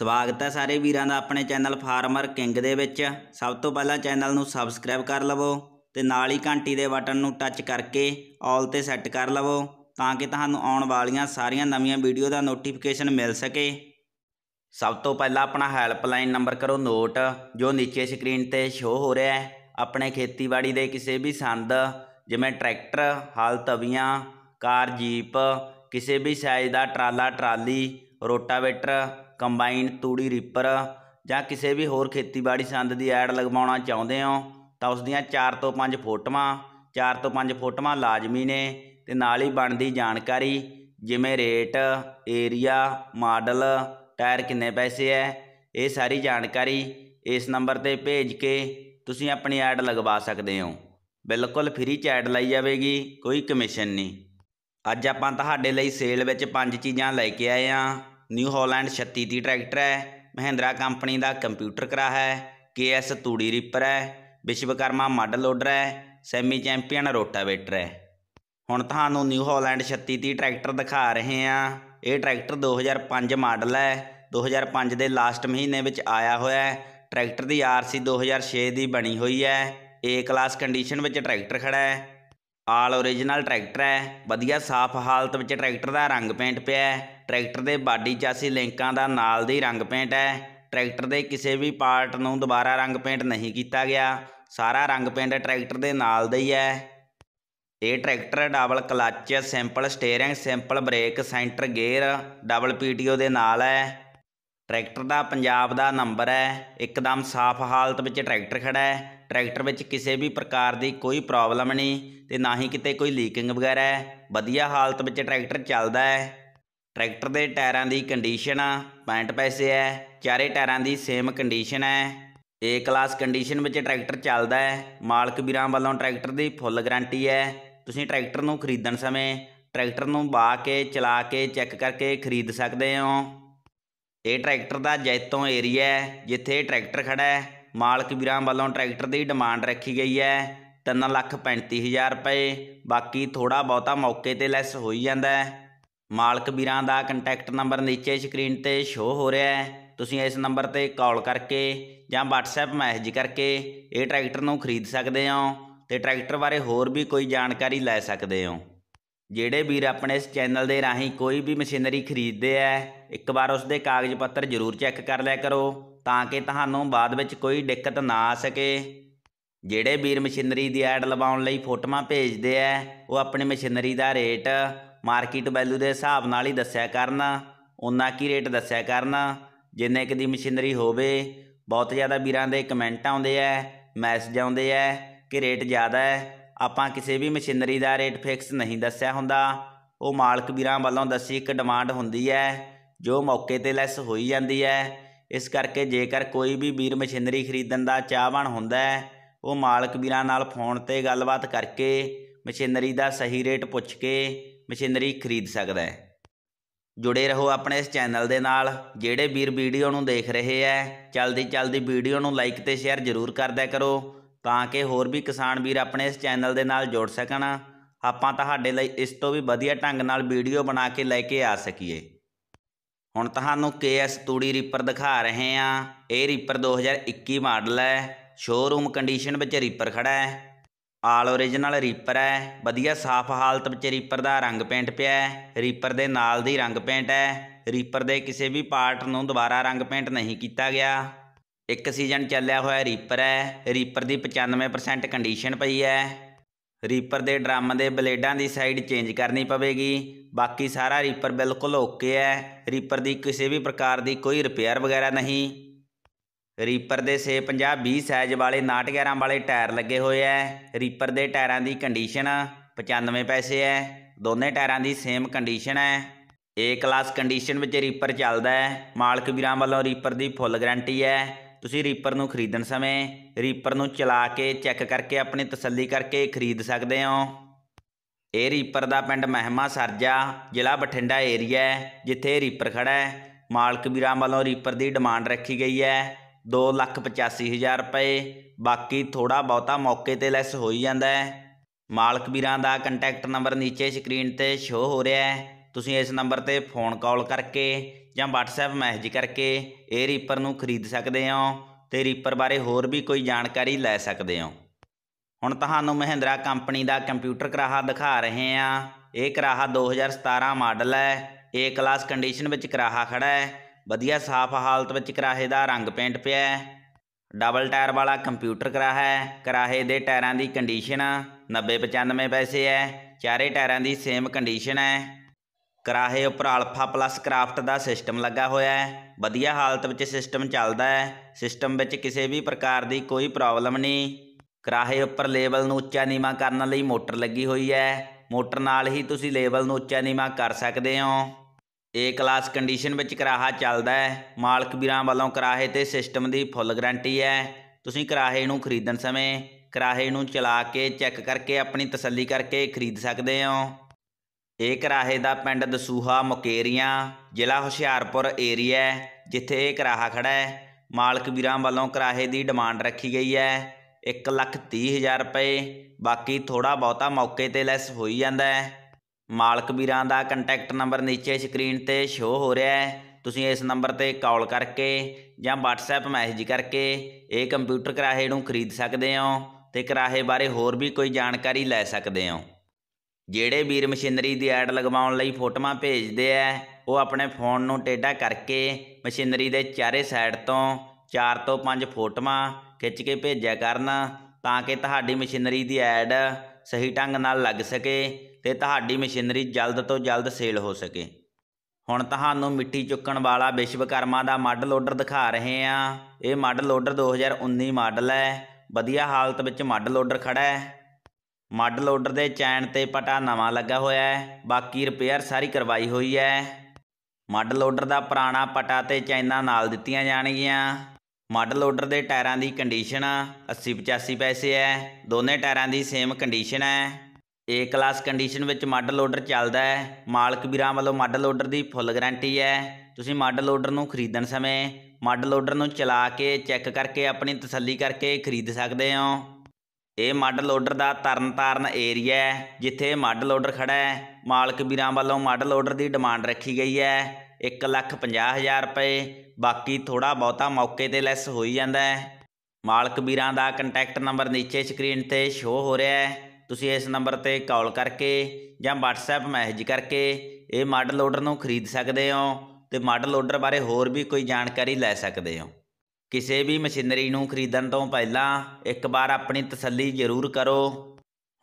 ਸਵਾਗਤ ਹੈ ਸਾਰੇ ਵੀਰਾਂ ਦਾ ਆਪਣੇ ਚੈਨਲ ਫਾਰਮਰ ਕਿੰਗ ਦੇ ਵਿੱਚ ਸਭ ਤੋਂ ਪਹਿਲਾਂ ਚੈਨਲ ਨੂੰ ਸਬਸਕ੍ਰਾਈਬ ਕਰ ਲਵੋ ਤੇ ਨਾਲ ਹੀ ਘੰਟੀ ਦੇ ਬਟਨ ਨੂੰ ਟੱਚ ਕਰਕੇ ਆਲ ਤੇ ਸੈੱਟ ਕਰ ਲਵੋ ਤਾਂ ਕਿ ਤੁਹਾਨੂੰ ਆਉਣ ਵਾਲੀਆਂ ਸਾਰੀਆਂ ਨਵੀਆਂ ਵੀਡੀਓ ਦਾ ਨੋਟੀਫਿਕੇਸ਼ਨ ਮਿਲ ਸਕੇ ਸਭ ਤੋਂ ਪਹਿਲਾਂ ਆਪਣਾ ਹੈਲਪਲਾਈਨ ਨੰਬਰ ਕਰੋ ਨੋਟ ਜੋ ਨੀਚੇ ਸਕਰੀਨ ਤੇ ਸ਼ੋ ਹੋ ਰਿਹਾ ਹੈ ਆਪਣੇ ਖੇਤੀਬਾੜੀ ਦੇ ਕਿਸੇ ਵੀ ਸੰਦ ਜਿਵੇਂ ਟਰੈਕਟਰ ਹਲ ਤਵੀਆਂ ਕਾਰ ਜੀਪ ਕਿਸੇ ਵੀ ਸਾਈਜ਼ ਦਾ ਟਰਾਲਾ ਟਰਾਲੀ ਰੋਟਾਵੇਟਰ ਕੰਬਾਈਨ ਤੂੜੀ ਰੀਪਰ ਜਾਂ ਕਿਸੇ ਵੀ ਹੋਰ ਖੇਤੀਬਾੜੀ ਸੰਦ ਦੀ ਐਡ ਲਗਵਾਉਣਾ ਚਾਹੁੰਦੇ ਹੋ ਤਾਂ ਉਸ ਦੀਆਂ 4 ਤੋਂ 5 ਫੋਟੋਆਂ 4 ਤੋਂ 5 ਫੋਟੋਆਂ ਲਾਜ਼ਮੀ ਨੇ ਤੇ ਨਾਲ ਹੀ ਬਣਦੀ ਜਾਣਕਾਰੀ ਜਿਵੇਂ ਰੇਟ ਏਰੀਆ ਮਾਡਲ ਟਾਇਰ ਕਿੰਨੇ ਪੈਸੇ ਐ ਇਹ ਸਾਰੀ ਜਾਣਕਾਰੀ ਇਸ ਨੰਬਰ ਤੇ ਭੇਜ ਕੇ ਤੁਸੀਂ ਆਪਣੀ ਐਡ ਲਗਵਾ ਸਕਦੇ ਹੋ ਬਿਲਕੁਲ ਫ੍ਰੀ ਚ ਐਡ ਲਈ ਜਾਵੇਗੀ ਕੋਈ ਕਮਿਸ਼ਨ ਨਹੀਂ ਅੱਜ ਆਪਾਂ ਤੁਹਾਡੇ ਲਈ ਸੇਲ ਵਿੱਚ ਪੰਜ ਚੀਜ਼ਾਂ ਲੈ ਕੇ ਆਏ ਆਂ ਨਿਊ ਹਾਲੈਂਡ 36 ਦੀ ਟਰੈਕਟਰ ਹੈ ਮਹਿੰਦਰਾ ਕੰਪਨੀ ਦਾ ਕੰਪਿਊਟਰ ਕਰਾ ਹੈ ਕੇਐਸ ਤੂੜੀ ਰੀਪਰ ਹੈ ਵਿਸ਼ਵਕਰਮਾ ਮਾਡਲ ਲੋਡਰ ਹੈ ਸੈਮੀ ਚੈਂਪੀਅਨ ਰੋਟਾਵੇਟਰ ਹੈ ਹੁਣ ਤੁਹਾਨੂੰ ਨਿਊ ਹਾਲੈਂਡ 36 ਦੀ ਟਰੈਕਟਰ ਦਿਖਾ ਰਹੇ ਹਾਂ ਇਹ ਟਰੈਕਟਰ 2005 ਮਾਡਲ ਹੈ 2005 ਦੇ ਲਾਸਟ ਮਹੀਨੇ ਵਿੱਚ ਆਇਆ ਹੋਇਆ ਹੈ ਟਰੈਕਟਰ ਦੀ ਆਰਸੀ 2006 ਦੀ ਬਣੀ ਹੋਈ ਹੈ ਏ ਕਲਾਸ ਕੰਡੀਸ਼ਨ ਵਿੱਚ ਟਰੈਕਟਰ ਖੜਾ ਹੈ ਆਲ origignal ਟਰੈਕਟਰ ਹੈ ਵਧੀਆ ਸਾਫ਼ ਹਾਲਤ ਵਿੱਚ ਟਰੈਕਟਰ ਦਾ ਰੰਗ ਪੇਂਟ ਪਿਆ ਹੈ ਟਰੈਕਟਰ ਦੇ ਬਾਡੀ ਚਾਸੀ ਲਿੰਕਾਂ ਦਾ ਨਾਲ ਦੀ ਰੰਗ ਪੇਂਟ ਹੈ ਟਰੈਕਟਰ ਦੇ ਕਿਸੇ ਵੀ ਪਾਰਟ ਨੂੰ ਦੁਬਾਰਾ ਰੰਗ ਪੇਂਟ ਨਹੀਂ ਕੀਤਾ ਗਿਆ ਸਾਰਾ ਰੰਗ ਪੇਂਟ ਟਰੈਕਟਰ ਦੇ ਨਾਲ ਦਾ ਹੀ ਹੈ ਇਹ tractor double clutch simple steering simple brake centre gear double PTO ਦੇ ਨਾਲ ਹੈ ਟਰੈਕਟਰ ਦਾ ਪੰਜਾਬ ਦਾ ਨੰਬਰ ਹੈ ਇੱਕਦਮ ਸਾਫ਼ ਹਾਲਤ ਵਿੱਚ ਟਰੈਕਟਰ ਖੜਾ ਹੈ ਟਰੈਕਟਰ ਵਿੱਚ ਕਿਸੇ ਵੀ ਪ੍ਰਕਾਰ ਦੀ ਕੋਈ ਪ੍ਰੋਬਲਮ ਨਹੀਂ ਤੇ ਨਾ ਹੀ ਕਿਤੇ ਕੋਈ ਲੀਕਿੰਗ ਵਗੈਰਾ ਹੈ ਵਧੀਆ ਹਾਲਤ ਵਿੱਚ ਟਰੈਕਟਰ ਚੱਲਦਾ ਹੈ ਟਰੈਕਟਰ ਦੇ ਟਾਇਰਾਂ ਦੀ ਕੰਡੀਸ਼ਨ 65 ਪੈਸੇ ਹੈ ਚਾਰੇ ਟਾਇਰਾਂ ਦੀ ਸੇਮ ਕੰਡੀਸ਼ਨ ਹੈ ਏ ਕਲਾਸ ਕੰਡੀਸ਼ਨ ਵਿੱਚ ਟਰੈਕਟਰ ਚੱਲਦਾ ਹੈ ਮਾਲਕ ਵੀਰਾਂ ਵੱਲੋਂ ਟਰੈਕਟਰ ਦੀ ਫੁੱਲ ਗਾਰੰਟੀ ਹੈ ਤੁਸੀਂ ਟਰੈਕਟਰ ਨੂੰ ਖਰੀਦਣ ਸਮੇਂ ਟਰੈਕਟਰ ਨੂੰ ਬਾ ਕੇ ਚਲਾ ਕੇ ਚੈੱਕ ਕਰਕੇ ਖਰੀਦ ਸਕਦੇ ਹੋ ਇਹ ਟਰੈਕਟਰ ਦਾ ਜੈਤੋਂ ਏਰੀਆ ਹੈ ਜਿੱਥੇ ਟਰੈਕਟਰ ਖੜਾ ਹੈ ਮਾਲਕ ਵੀਰਾਂ ਵੱਲੋਂ ਟਰੈਕਟਰ ਦੀ ਡਿਮਾਂਡ ਰੱਖੀ ਗਈ ਹੈ 3 ਲੱਖ 35 ਹਜ਼ਾਰ ਰੁਪਏ ਬਾਕੀ ਥੋੜਾ ਬਹੁਤਾ ਮੌਕੇ ਤੇ ਲੈਸ ਹੋਈ ਜਾਂਦਾ ਹੈ ਮਾਲਕ ਵੀਰਾਂ ਦਾ ਕੰਟੈਕਟ ਨੰਬਰ ਨੀਚੇ ਸਕਰੀਨ ਤੇ ਸ਼ੋ ਹੋ ਰਿਹਾ ਹੈ ਤੁਸੀਂ ਇਸ ਨੰਬਰ ਤੇ ਕਾਲ ਕਰਕੇ ਜਾਂ WhatsApp ਮੈਸੇਜ ਕਰਕੇ ਇਹ ਟਰੈਕਟਰ ਨੂੰ ਖਰੀਦ ਸਕਦੇ ਹੋ ਤੇ ਟਰੈਕਟਰ ਬਾਰੇ ਹੋਰ ਵੀ ਕੋਈ ਜਾਣਕਾਰੀ ਲੈ ਸਕਦੇ ਹੋ ਜਿਹੜੇ ਵੀਰ ਆਪਣੇ ਇਸ ਚੈਨਲ ਦੇ ਰਾਹੀਂ ਕੋਈ ਵੀ ਮਸ਼ੀਨਰੀ ਖਰੀਦਦੇ ਆ ਇੱਕ ਵਾਰ ਉਸ ਦੇ ਕਾਗਜ਼ ਪੱਤਰ ਜ਼ਰੂਰ ਚੈੱਕ ਕਰ ਲਿਆ ਕਰੋ ਤਾਂ ਕਿ ਤੁਹਾਨੂੰ ਬਾਅਦ ਵਿੱਚ ਕੋਈ ਦਿੱਕਤ ਨਾ ਆ ਸਕੇ ਜਿਹੜੇ ਵੀਰ ਮਸ਼ੀਨਰੀ ਦੀ ਐਡ ਲਵਾਉਣ ਲਈ ਫੋਟੋਆਂ ਭੇਜਦੇ ਆ ਉਹ ਆਪਣੀ ਮਸ਼ੀਨਰੀ ਦਾ ਰੇਟ ਮਾਰਕੀਟ ਵੈਲਿਊ ਦੇ ਹਿਸਾਬ ਨਾਲ ਹੀ ਦੱਸਿਆ ਕਰਨ ਉਹਨਾਂ ਕੀ ਰੇਟ ਦੱਸਿਆ ਕਰਨ ਜਿੰਨੇ ਕਿ ਦੀ ਮਸ਼ੀਨਰੀ ਹੋਵੇ ਬਹੁਤ ਜ਼ਿਆਦਾ ਵੀਰਾਂ ਦੇ ਕਮੈਂਟ ਆਉਂਦੇ ਐ ਮੈਸੇਜ ਆਉਂਦੇ ਐ ਕਿ ਰੇਟ ਜ਼ਿਆਦਾ ਹੈ ਆਪਾਂ ਕਿਸੇ ਵੀ ਮਸ਼ੀਨਰੀ ਦਾ ਰੇਟ ਫਿਕਸ ਨਹੀਂ ਦੱਸਿਆ ਹੁੰਦਾ ਉਹ ਮਾਲਕ ਵੀਰਾਂ ਵੱਲੋਂ ਦੱਸੀ ਇੱਕ ਡਿਮਾਂਡ ਹੁੰਦੀ ਹੈ ਜੋ ਮੌਕੇ ਤੇ ਲੈਸ ਹੋਈ ਜਾਂਦੀ ਹੈ ਇਸ ਕਰਕੇ ਜੇਕਰ ਕੋਈ ਵੀ ਵੀਰ ਮਸ਼ੀਨਰੀ ਖਰੀਦਣ ਦਾ ਚਾਹਵਾਨ ਹੁੰਦਾ ਹੈ ਉਹ ਮਾਲਕ ਵੀਰਾਂ ਨਾਲ ਫੋਨ ਤੇ ਗੱਲਬਾਤ ਕਰਕੇ ਮਸ਼ੀਨਰੀ ਦਾ ਸਹੀ ਰੇਟ ਪੁੱਛ ਕੇ ਮਸ਼ੀਨਰੀ ਖਰੀਦ ਸਕਦਾ ਹੈ ਜੁੜੇ ਰਹੋ ਆਪਣੇ ਇਸ ਚੈਨਲ ਦੇ ਨਾਲ ਜਿਹੜੇ ਵੀਰ ਵੀਡੀਓ ਨੂੰ ਦੇਖ ਰਹੇ ਐ ਜਲਦੀ ਜਲਦੀ ਵੀਡੀਓ ਨੂੰ ਲਾਈਕ ਤੇ ਸ਼ੇਅਰ ਜ਼ਰੂਰ ਕਰਦਿਆ ਕਰੋ ਤਾਂ ਕਿ ਹੋਰ ਵੀ ਕਿਸਾਨ ਵੀਰ ਆਪਣੇ ਇਸ ਚੈਨਲ ਦੇ ਨਾਲ ਜੁੜ ਸਕਣ ਆਪਾਂ ਤੁਹਾਡੇ ਲਈ ਇਸ ਤੋਂ ਵੀ ਵਧੀਆ ਢੰਗ ਨਾਲ ਵੀਡੀਓ ਬਣਾ ਕੇ ਲੈ ਕੇ ਆ ਸਕੀਏ ਹੁਣ ਤੁਹਾਨੂੰ ਕੇਐਸ ਤੂੜੀ ਰੀਪਰ ਦਿਖਾ ਰਹੇ ਆ ਇਹ ਰੀਪਰ 2021 ਮਾਡਲ ਹੈ ਸ਼ੋਰੂਮ ਕੰਡੀਸ਼ਨ ਵਿੱਚ ਰੀਪਰ ਖੜਾ ਹੈ ਆਲ ਓਰੀਜਨਲ ਰੀਪਰ ਹੈ ਵਧੀਆ ਸਾਫ਼ ਹਾਲਤ ਵਿੱਚ ਰੀਪਰ ਦਾ ਰੰਗ ਪੇਂਟ ਪਿਆ ਹੈ ਰੀਪਰ ਦੇ ਨਾਲ ਦੀ ਰੰਗ ਪੇਂਟ ਹੈ ਰੀਪਰ ਦੇ ਕਿਸੇ ਵੀ ਪਾਰਟ ਨੂੰ ਦੁਬਾਰਾ ਰੰਗ ਪੇਂਟ ਨਹੀਂ ਕੀਤਾ ਗਿਆ ਇੱਕ ਸੀਜ਼ਨ ਚੱਲਿਆ ਹੋਇਆ ਰੀਪਰ ਹੈ ਰੀਪਰ ਦੀ 95% ਕੰਡੀਸ਼ਨ ਪਈ ਹੈ ਰੀਪਰ ਦੇ ਡਰਮ ਦੇ ਬਲੇਡਾਂ ਦੀ ਸਾਈਡ ਚੇਂਜ ਕਰਨੀ ਪਵੇਗੀ ਬਾਕੀ ਸਾਰਾ ਰੀਪਰ ਬਿਲਕੁਲ ਓਕੇ ਹੈ ਰੀਪਰ ਦੀ ਕਿਸੇ ਵੀ ਪ੍ਰਕਾਰ ਦੀ ਕੋਈ ਰਿਪੇਅਰ ਵਗੈਰਾ ਨਹੀਂ ਰੀਪਰ ਦੇ 50 20 ਸਾਈਜ਼ ਵਾਲੇ 911 ਵਾਲੇ ਟਾਇਰ ਲੱਗੇ ਹੋਏ ਐ ਰੀਪਰ ਦੇ ਟਾਇਰਾਂ ਦੀ ਕੰਡੀਸ਼ਨ 95 ਪੈਸੇ ਐ ਦੋਨੇ ਟਾਇਰਾਂ ਦੀ ਸੇਮ ਕੰਡੀਸ਼ਨ ਐ ਏ ਕਲਾਸ ਕੰਡੀਸ਼ਨ ਵਿੱਚ ਰੀਪਰ ਚੱਲਦਾ ਐ ਮਾਲਕ ਵੀਰਾਂ ਵੱਲੋਂ ਰੀਪਰ ਦੀ ਫੁੱਲ ਗਾਰੰਟੀ ਐ ਤੁਸੀਂ ਰੀਪਰ ਨੂੰ ਖਰੀਦਣ ਸਮੇਂ ਰੀਪਰ ਨੂੰ ਚਲਾ ਕੇ ਚੈੱਕ ਕਰਕੇ ਆਪਣੀ ਤਸੱਲੀ ਕਰਕੇ ਖਰੀਦ ਸਕਦੇ ਹੋ ਇਹ ਰੀਪਰ ਦਾ ਪਿੰਡ ਮਹਿਮਾ ਸਰਜਾ ਜ਼ਿਲ੍ਹਾ ਬਠਿੰਡਾ ਏਰੀਆ ਜਿੱਥੇ ਰੀਪਰ ਖੜਾ ਹੈ ਮਾਲਕ ਵੀਰਾਂ ਵੱਲੋਂ ਰੀਪਰ ਦੀ ਡਿਮਾਂਡ ਰੱਖੀ ਗਈ ਹੈ 285000 ਲੱਖ ਹਜ਼ਾਰ ਰੁਪਏ ਬਾਕੀ ਥੋੜਾ ਬਹੁਤਾ ਮੌਕੇ ਤੇ ਲੈਸ ਹੋਈ ਜਾਂਦਾ ਹੈ ਮਾਲਕ ਵੀਰਾਂ ਦਾ ਕੰਟੈਕਟ ਨੰਬਰ ਨੀਚੇ ਸਕਰੀਨ ਤੇ ਸ਼ੋ ਹੋ ਰਿਹਾ ਹੈ ਤੁਸੀਂ ਇਸ ਨੰਬਰ ਤੇ ਫੋਨ ਕਾਲ ਕਰਕੇ ਜਾਂ WhatsApp ਮੈਸੇਜ ਕਰਕੇ ਇਹ ਰੀਪਰ ਨੂੰ ਖਰੀਦ ਸਕਦੇ ਹੋ ਤੇ ਰੀਪਰ ਬਾਰੇ ਹੋਰ ਵੀ ਕੋਈ ਜਾਣਕਾਰੀ ਲੈ ਸਕਦੇ ਹੋ ਹੁਣ ਤੁਹਾਨੂੰ ਮਹਿੰਦਰਾ ਕੰਪਨੀ ਦਾ ਕੰਪਿਊਟਰ ਕਰਾਹਾ ਦਿਖਾ ਰਹੇ ਆ ਇਹ ਕਰਾਹਾ 2017 ਮਾਡਲ ਹੈ ਏ ਕਲਾਸ ਕੰਡੀਸ਼ਨ ਵਿੱਚ ਕਰਾਹਾ ਖੜਾ ਹੈ ਵਧੀਆ ਸਾਫ਼ ਹਾਲਤ ਵਿੱਚ ਕਰਾਹੇ ਦਾ ਰੰਗ ਪੇਂਟ ਪਿਆ ਹੈ ਡਬਲ ਟਾਇਰ ਵਾਲਾ ਕੰਪਿਊਟਰ ਕਰਾਹਾ ਹੈ ਕਰਾਹੇ ਦੇ ਟਾਇਰਾਂ ਦੀ ਕੰਡੀਸ਼ਨ 90 95 ਪੈਸੇ ਹੈ ਚਾਰੇ ਟਾਇਰਾਂ ਦੀ ਸੇਮ ਕੰਡੀਸ਼ਨ ਹੈ ਕਰਾਹੇ ਉੱਪਰ ਅਲਫਾ ਪਲੱਸ ਕਰਾਫਟ ਦਾ ਸਿਸਟਮ ਲੱਗਾ ਹੋਇਆ ਹੈ ਵਧੀਆ ਹਾਲਤ ਵਿੱਚ ਸਿਸਟਮ ਚੱਲਦਾ ਹੈ ਸਿਸਟਮ ਵਿੱਚ ਕਿਸੇ ਵੀ ਪ੍ਰਕਾਰ ਦੀ ਕੋਈ ਪ੍ਰੋਬਲਮ ਨਹੀਂ ਕਰਾਹੇ ਉੱਪਰ ਲੇਵਲ ਨੂੰ ਉੱਚਾ ਨੀਵਾ ਕਰਨ ਲਈ ਮੋਟਰ ਲੱਗੀ ਹੋਈ ਹੈ ਮੋਟਰ ਨਾਲ ਹੀ ਤੁਸੀਂ ਲੇਵਲ ਨੂੰ ਉੱਚਾ ਨੀਵਾ ਕਰ ਸਕਦੇ ਹੋ ਏ ਕਲਾਸ ਕੰਡੀਸ਼ਨ ਵਿੱਚ ਕਰਾਹਾ ਚੱਲਦਾ ਹੈ ਮਾਲਕ ਵੀਰਾਂ ਵੱਲੋਂ ਕਰਾਹੇ ਤੇ ਸਿਸਟਮ ਦੀ ਫੁੱਲ ਗਾਰੰਟੀ ਹੈ ਤੁਸੀਂ ਕਰਾਹੇ ਨੂੰ ਖਰੀਦਣ ਸਮੇਂ ਕਰਾਹੇ ਨੂੰ ਚਲਾ ਕੇ ਚੈੱਕ ਕਰਕੇ ਆਪਣੀ ਤਸੱਲੀ ਕਰਕੇ ਖਰੀਦ ਸਕਦੇ ਹੋ ਇਹ ਕਰਾਹੇ ਦਾ ਪਿੰਡ ਦਸੂਹਾ ਮੁਕੇਰੀਆਂ ਜ਼ਿਲ੍ਹਾ ਹੁਸ਼ਿਆਰਪੁਰ ਏਰੀਆ ਜਿੱਥੇ ਇਹ ਕਰਾਹਾ ਖੜਾ ਹੈ ਮਾਲਕ ਵੀਰਾਂ ਵੱਲੋਂ ਕਰਾਹੇ ਦੀ ਡਿਮਾਂਡ ਰੱਖੀ ਗਈ ਹੈ 1 ਲੱਖ 30 ਹਜ਼ਾਰ ਰੁਪਏ ਬਾਕੀ ਥੋੜਾ ਬਹੁਤਾ ਮੌਕੇ ਤੇ ਲੈਸ ਹੋਈ ਜਾਂਦਾ ਹੈ ਮਾਲਕ ਵੀਰਾਂ ਦਾ ਕੰਟੈਕਟ ਨੰਬਰ ਨੀਚੇ ਸਕਰੀਨ ਤੇ ਸ਼ੋ ਹੋ ਰਿਹਾ ਹੈ ਤੁਸੀਂ ਇਸ ਨੰਬਰ ਤੇ ਕਾਲ ਕਰਕੇ ਜਾਂ WhatsApp ਮੈਸੇਜ ਕਰਕੇ ਇਹ ਕੰਪਿਊਟਰ ਕਿਰਾਏ ਨੂੰ ਖਰੀਦ ਸਕਦੇ ਹੋ ਤੇ ਕਿਰਾਏ ਬਾਰੇ ਹੋਰ ਵੀ ਕੋਈ ਜਾਣਕਾਰੀ ਲੈ ਸਕਦੇ ਹੋ ਜਿਹੜੇ ਵੀਰ ਮਸ਼ੀਨਰੀ ਦੀ ਐਡ ਲਗਵਾਉਣ ਲਈ ਫੋਟੋਆਂ ਭੇਜਦੇ ਆ ਉਹ ਆਪਣੇ ਫੋਨ ਨੂੰ ਟੇਡਾ ਕਰਕੇ ਮਸ਼ੀਨਰੀ ਦੇ ਚਾਰੇ ਸਾਈਡ ਤੋਂ 4 ਤੋਂ 5 ਫੋਟੋਆਂ ਖਿੱਚ ਕੇ ਭੇਜਿਆ ਕਰਨ ਤਾਂ ਕਿ ਤੁਹਾਡੀ ਮਸ਼ੀਨਰੀ ਦੀ ਐਡ ਸਹੀ ਢੰਗ ਨਾਲ ਲੱਗ ਸਕੇ ਤੇ ਤੁਹਾਡੀ ਮਸ਼ੀਨਰੀ ਜਲਦ ਤੋਂ ਜਲਦ ਸੇਲ ਹੋ ਸਕੇ ਹੁਣ ਤੁਹਾਨੂੰ ਮਿੱਟੀ ਚੁੱਕਣ ਵਾਲਾ ਵਿਸ਼ਵਕਰਮਾ ਦਾ ਮਾਡਲ ਆਰਡਰ ਦਿਖਾ ਰਹੇ ਆ ਇਹ ਮਾਡਲ ਆਰਡਰ 2019 ਮਾਡਲ ਹੈ ਵਧੀਆ ਹਾਲਤ ਵਿੱਚ ਮਾਡਲ ਆਰਡਰ ਖੜਾ ਹੈ ਮਾਡਲ ਆਰਡਰ ਦੇ ਚੈਨ ਤੇ ਪਟਾ ਨਵਾਂ ਲੱਗਾ ਹੋਇਆ ਹੈ ਬਾਕੀ ਰਿਪੇਅਰ ਸਾਰੀ ਕਰਵਾਈ ਹੋਈ ਹੈ ਮਾਡਲ ਆਰਡਰ ਦਾ ਪੁਰਾਣਾ ਪਟਾ ਤੇ ਚੈਨਾਂ ਨਾਲ ਦਿੱਤੀਆਂ ਜਾਣਗੀਆਂ ਮਾਡਲ ਆਰਡਰ ਦੇ ਟਾਇਰਾਂ ਦੀ ਕੰਡੀਸ਼ਨ 80 85 ਪੈਸੇ ਹੈ ਦੋਨੇ ਟਾਇਰਾਂ ਦੀ ਸੇਮ ਕੰਡੀਸ਼ਨ ਹੈ ਏ ਕਲਾਸ ਕੰਡੀਸ਼ਨ ਵਿੱਚ ਮਾਡਲ ਆਰਡਰ ਚੱਲਦਾ ਹੈ ਮਾਲਕ ਵੀਰਾਂ ਵੱਲੋਂ ਮਾਡਲ ਆਰਡਰ ਦੀ ਫੁੱਲ ਗਾਰੰਟੀ ਹੈ ਤੁਸੀਂ ਮਾਡਲ ਆਰਡਰ ਨੂੰ ਖਰੀਦਣ ਸਮੇਂ ਮਾਡਲ ਆਰਡਰ ਨੂੰ ਚਲਾ ਕੇ ਚੈੱਕ ਕਰਕੇ ਆਪਣੀ ਤਸੱਲੀ ਕਰਕੇ ਖਰੀਦ ਸਕਦੇ ਹੋ ਇਹ ਮਾਡਲ ਆਰਡਰ ਦਾ ਤਰਨਤਾਰਨ ਏਰੀਆ ਹੈ ਜਿੱਥੇ ਮਾਡਲ ਆਰਡਰ ਖੜਾ ਹੈ ਮਾਲਕ ਵੀਰਾਂ ਵੱਲੋਂ ਮਾਡਲ ਆਰਡਰ ਦੀ ਡਿਮਾਂਡ ਰੱਖੀ ਗਈ ਹੈ 150000 ਰੁਪਏ ਬਾਕੀ ਥੋੜਾ ਬਹੁਤਾ ਮੌਕੇ ਤੇ ਲੈਸ ਹੋਈ ਜਾਂਦਾ ਹੈ ਮਾਲਕ ਵੀਰਾਂ ਦਾ ਕੰਟੈਕਟ ਨੰਬਰ ਨੀਚੇ ਸਕਰੀਨ ਤੇ ਸ਼ੋ ਹੋ ਰਿਹਾ ਹੈ ਤੁਸੀਂ ਇਸ ਨੰਬਰ ਤੇ ਕਾਲ ਕਰਕੇ ਜਾਂ WhatsApp ਮੈਸੇਜ ਕਰਕੇ ਇਹ ਮਾਡਲ ਲੋਡਰ ਨੂੰ ਖਰੀਦ ਸਕਦੇ ਹੋ ਤੇ ਮਾਡਲ ਲੋਡਰ ਬਾਰੇ ਹੋਰ ਵੀ ਕੋਈ ਜਾਣਕਾਰੀ ਲੈ ਸਕਦੇ ਹੋ ਕਿਸੇ ਵੀ ਮਸ਼ੀਨਰੀ ਨੂੰ ਖਰੀਦਣ ਤੋਂ ਪਹਿਲਾਂ ਇੱਕ ਵਾਰ ਆਪਣੀ ਤਸੱਲੀ ਜ਼ਰੂਰ ਕਰੋ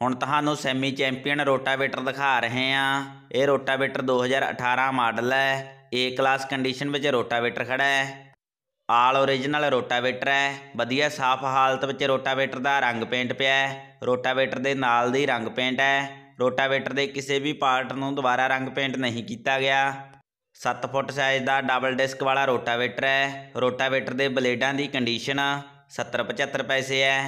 ਹੁਣ ਤੁਹਾਨੂੰ ਸੈਮੀ ਚੈਂਪੀਅਨ ਰੋਟਾਵੇਟਰ ਦਿਖਾ ਰਹੇ ਆ ਇਹ ਰੋਟਾਵੇਟਰ 2018 ਮਾਡਲ ਹੈ ਏ ਕਲਾਸ ਕੰਡੀਸ਼ਨ ਵਿੱਚ ਰੋਟਾਵੇਟਰ ਖੜਾ ਹੈ ਆਲ origignal ਰੋਟਾਵੇਟਰ ਹੈ ਵਧੀਆ ਸਾਫ਼ ਹਾਲਤ ਵਿੱਚ ਰੋਟਾਵੇਟਰ ਦਾ ਰੰਗ ਪੇਂਟ ਪਿਆ ਹੈ ਰੋਟਾਵੇਟਰ ਦੇ ਨਾਲ ਦੀ ਰੰਗ ਪੇਂਟ ਹੈ ਰੋਟਾਵੇਟਰ ਦੇ ਕਿਸੇ ਵੀ ਪਾਰਟ ਨੂੰ ਦੁਬਾਰਾ ਰੰਗ ਪੇਂਟ ਨਹੀਂ ਕੀਤਾ ਗਿਆ 7 ਫੁੱਟ ਸਾਈਜ਼ ਦਾ ਡਬਲ ਡਿਸਕ ਵਾਲਾ ਰੋਟਾਵੇਟਰ ਹੈ ਰੋਟਾਵੇਟਰ ਦੇ ਬਲੇਡਾਂ ਦੀ ਕੰਡੀਸ਼ਨ 70 75 ਪੈਸੇ ਹੈ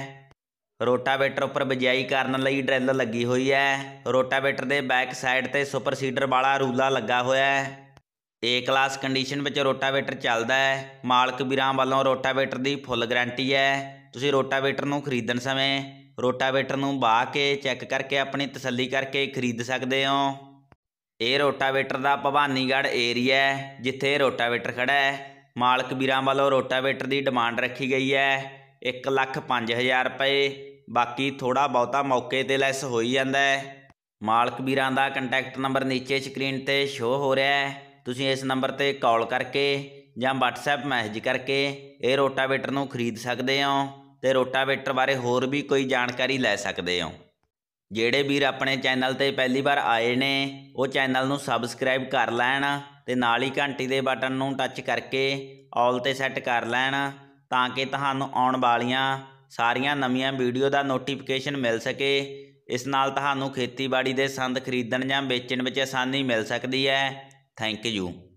ਰੋਟਾਵੇਟਰ ਉੱਪਰ ਬਜਾਈ ਕਰਨ ਲਈ ਡ੍ਰਿਲ ਲੱਗੀ ਹੋਈ ਹੈ ਰੋਟਾਵੇਟਰ ਦੇ ਬੈਕ ਸਾਈਡ ਤੇ ਸੁਪਰ ਸੀਡਰ ਵਾਲਾ ਰੂਲਾ ਲੱਗਾ ਹੋਇਆ ਹੈ ਏ ਕਲਾਸ ਕੰਡੀਸ਼ਨ ਵਿੱਚ ਰੋਟਾਵੇਟਰ ਚੱਲਦਾ ਹੈ ਮਾਲਕ ਵੀਰਾਂ ਵੱਲੋਂ ਰੋਟਾਵੇਟਰ ਦੀ ਫੁੱਲ ਗਾਰੰਟੀ ਹੈ ਤੁਸੀਂ ਰੋਟਾਵੇਟਰ ਨੂੰ ਖਰੀਦਣ ਸਮੇਂ ਰੋਟਾਵੇਟਰ ਨੂੰ ਬਾਹ ਕੇ ਚੈੱਕ ਕਰਕੇ ਆਪਣੀ ਤਸੱਲੀ ਕਰਕੇ ਖਰੀਦ ਸਕਦੇ ਹੋ ਇਹ ਰੋਟਾਵੇਟਰ ਦਾ ਭਵਾਨੀਗੜ ਏਰੀਆ ਹੈ ਜਿੱਥੇ ਰੋਟਾਵੇਟਰ ਖੜਾ ਹੈ ਮਾਲਕ ਵੀਰਾਂ ਵੱਲੋਂ ਰੋਟਾਵੇਟਰ ਦੀ ਡਿਮਾਂਡ ਰੱਖੀ ਗਈ ਹੈ 1 ਲੱਖ 5000 ਰੁਪਏ ਬਾਕੀ ਥੋੜਾ ਬਹੁਤਾ ਮੌਕੇ ਤੇ ਲੈਸ ਹੋਈ ਜਾਂਦਾ ਹੈ ਮਾਲਕ ਵੀਰਾਂ ਦਾ ਕੰਟੈਕਟ ਨੰਬਰ ਨੀਚੇ ਸਕਰੀਨ ਤੇ ਸ਼ੋ ਹੋ ਰਿਹਾ ਹੈ ਤੁਸੀਂ ਇਸ ਨੰਬਰ ਤੇ ਕਾਲ ਕਰਕੇ ਜਾਂ WhatsApp ਮੈਸੇਜ ਕਰਕੇ ਇਹ ਰੋਟਾਵੇਟਰ ਨੂੰ ਖਰੀਦ ਸਕਦੇ ਹੋ ਤੇ ਰੋਟਾਵੇਟਰ ਬਾਰੇ ਹੋਰ ਵੀ ਕੋਈ ਜਾਣਕਾਰੀ ਲੈ ਸਕਦੇ ਹੋ ਜਿਹੜੇ ਵੀਰ ਆਪਣੇ ਚੈਨਲ ਤੇ ਪਹਿਲੀ ਵਾਰ ਆਏ ਨੇ ਉਹ ਚੈਨਲ ਨੂੰ ਸਬਸਕ੍ਰਾਈਬ ਕਰ ਲੈਣ ਤੇ ਨਾਲ ਹੀ ਘੰਟੀ ਦੇ ਬਟਨ ਨੂੰ ਟੱਚ ਕਰਕੇ ਆਲ ਤੇ ਸੈੱਟ ਕਰ ਲੈਣ ਤਾਂ ਕਿ ਤੁਹਾਨੂੰ ਆਉਣ ਵਾਲੀਆਂ ਸਾਰੀਆਂ ਨਵੀਆਂ ਵੀਡੀਓ ਦਾ ਨੋਟੀਫਿਕੇਸ਼ਨ ਮਿਲ ਸਕੇ ਇਸ ਨਾਲ ਤੁਹਾਨੂੰ ਖੇਤੀਬਾੜੀ ਦੇ ਸੰਦ ਖਰੀਦਣ ਜਾਂ ਵੇਚਣ ਵਿੱਚ ਆਸਾਨੀ ਮਿਲ ਸਕਦੀ ਹੈ Thank you.